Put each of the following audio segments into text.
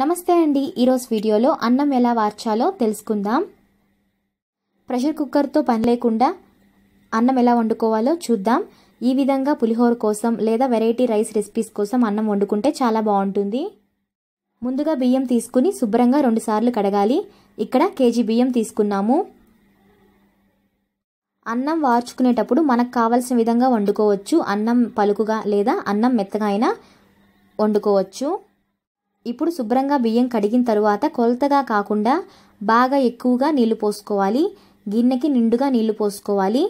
నమస్తే అండి ఈరోజు వీడియోలో అన్నం ఎలా వార్చాలో తెలుసుకుందాం ప్రెషర్ కుక్కర్తో పని లేకుండా అన్నం ఎలా వండుకోవాలో చూద్దాం ఈ విధంగా పులిహోర కోసం లేదా వెరైటీ రైస్ రెసిపీస్ కోసం అన్నం వండుకుంటే చాలా బాగుంటుంది ముందుగా బియ్యం తీసుకుని శుభ్రంగా రెండుసార్లు కడగాలి ఇక్కడ కేజీ బియ్యం తీసుకున్నాము అన్నం వార్చుకునేటప్పుడు మనకు కావలసిన విధంగా వండుకోవచ్చు అన్నం పలుకుగా లేదా అన్నం మెత్తగా అయినా వండుకోవచ్చు ఇప్పుడు శుభ్రంగా బియ్యం కడిగిన తరువాత కొలతగా కాకుండా బాగా ఎక్కువగా నీళ్లు పోసుకోవాలి గిన్నెకి నిండుగా నీళ్లు పోసుకోవాలి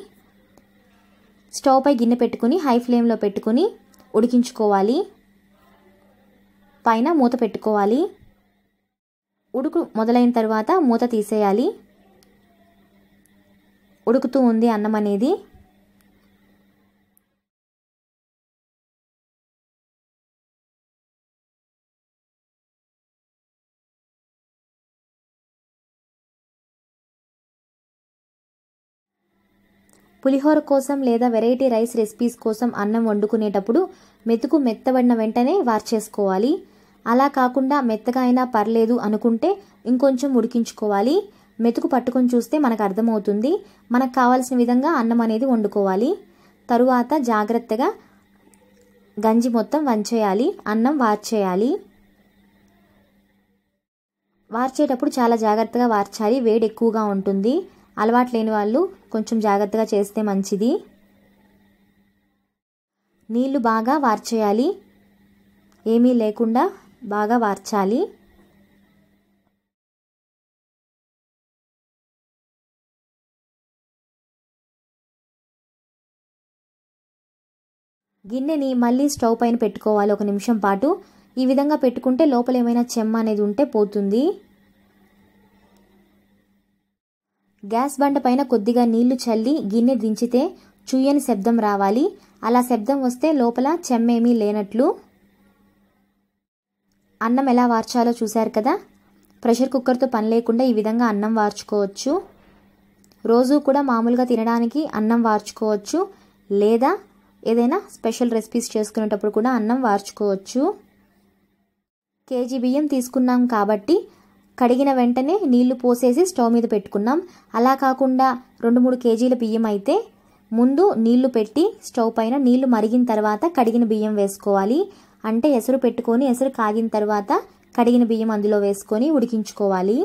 స్టవ్ పై గిన్నె పెట్టుకుని హై ఫ్లేమ్లో పెట్టుకుని ఉడికించుకోవాలి పైన మూత పెట్టుకోవాలి ఉడుకు మొదలైన తర్వాత మూత తీసేయాలి ఉడుకుతూ ఉంది అన్నం అనేది పులిహోర కోసం లేదా వెరైటీ రైస్ రెసిపీస్ కోసం అన్నం వండుకునేటప్పుడు మెతుకు మెత్తబడిన వెంటనే వార్చేసుకోవాలి అలా కాకుండా మెత్తగా అయినా పర్లేదు అనుకుంటే ఇంకొంచెం ఉడికించుకోవాలి మెతుకు పట్టుకొని చూస్తే మనకు అర్థమవుతుంది మనకు కావాల్సిన విధంగా అన్నం అనేది వండుకోవాలి తరువాత జాగ్రత్తగా గంజి మొత్తం వంచేయాలి అన్నం వార్చేయాలి వార్చేటప్పుడు చాలా జాగ్రత్తగా వార్చాలి వేడి ఎక్కువగా ఉంటుంది అలవాటు లేని వాళ్ళు కొంచెం జాగ్రత్తగా చేస్తే మంచిది నీళ్ళు బాగా వార్చేయాలి ఏమీ లేకుండా బాగా వార్చాలి గిన్నెని మళ్ళీ స్టవ్ పైన పెట్టుకోవాలి ఒక నిమిషం పాటు ఈ విధంగా పెట్టుకుంటే లోపల ఏమైనా చెమ్మ అనేది ఉంటే పోతుంది గ్యాస్ బండ పైన కొద్దిగా నీళ్లు చల్లి గిన్నె దించితే చూయని శబ్దం రావాలి అలా శబ్దం వస్తే లోపల చెమ్మేమీ లేనట్లు అన్నం ఎలా వార్చాలో చూశారు కదా ప్రెషర్ కుక్కర్తో పని లేకుండా ఈ విధంగా అన్నం వార్చుకోవచ్చు రోజు కూడా మామూలుగా తినడానికి అన్నం వార్చుకోవచ్చు లేదా ఏదైనా స్పెషల్ రెసిపీస్ చేసుకునేటప్పుడు కూడా అన్నం వార్చుకోవచ్చు కేజీ బియ్యం తీసుకున్నాం కాబట్టి కడిగిన వెంటనే నీళ్లు పోసేసి స్టవ్ మీద పెట్టుకున్నాం అలా కాకుండా రెండు మూడు కేజీల బియ్యం అయితే ముందు నీళ్లు పెట్టి స్టవ్ పైన నీళ్లు మరిగిన తర్వాత కడిగిన బియ్యం వేసుకోవాలి అంటే ఎసరు పెట్టుకొని ఎసరు కాగిన తర్వాత కడిగిన బియ్యం అందులో వేసుకొని ఉడికించుకోవాలి